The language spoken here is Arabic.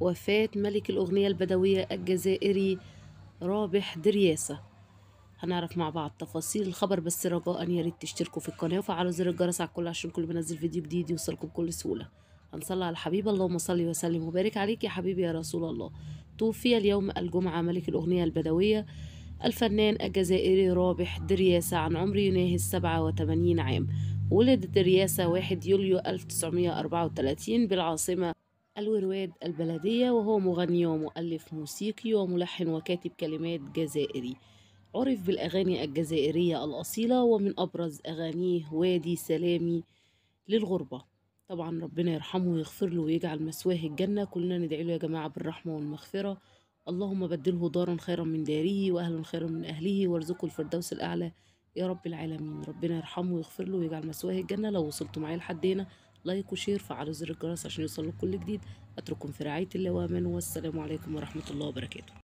وفاة ملك الأغنية البدوية الجزائري رابح درياسة هنعرف مع بعض تفاصيل الخبر بس رجاء يا ريت تشتركوا في القناة وفعلوا زر الجرس على كل عشان كل ما فيديو جديد يوصلكم بكل سهولة هنصلي على الحبيب اللهم صل وسلم وبارك عليك يا حبيبي يا رسول الله توفي اليوم الجمعة ملك الأغنية البدوية الفنان الجزائري رابح درياسة عن عمر يناهز 87 عام ولد درياسة 1 يوليو 1934 بالعاصمة الورواد البلدية وهو مغني ومؤلف موسيقي وملحن وكاتب كلمات جزائري عرف بالأغاني الجزائرية الأصيلة ومن أبرز أغانيه وادي سلامي للغربة طبعا ربنا يرحمه ويغفر له ويجعل مثواه الجنة كلنا ندعي له يا جماعة بالرحمة والمغفرة اللهم بدله دارا خيرا من داره وأهلا خيرا من أهله وارزقه الفردوس الأعلى يا رب العالمين ربنا يرحمه ويغفر له ويجعل مثواه الجنة لو وصلتوا معايا لحد هنا لايك وشير فعلوا زر الجرس عشان يوصلوا كل جديد اترككم في رعايه الله وامان والسلام عليكم ورحمه الله وبركاته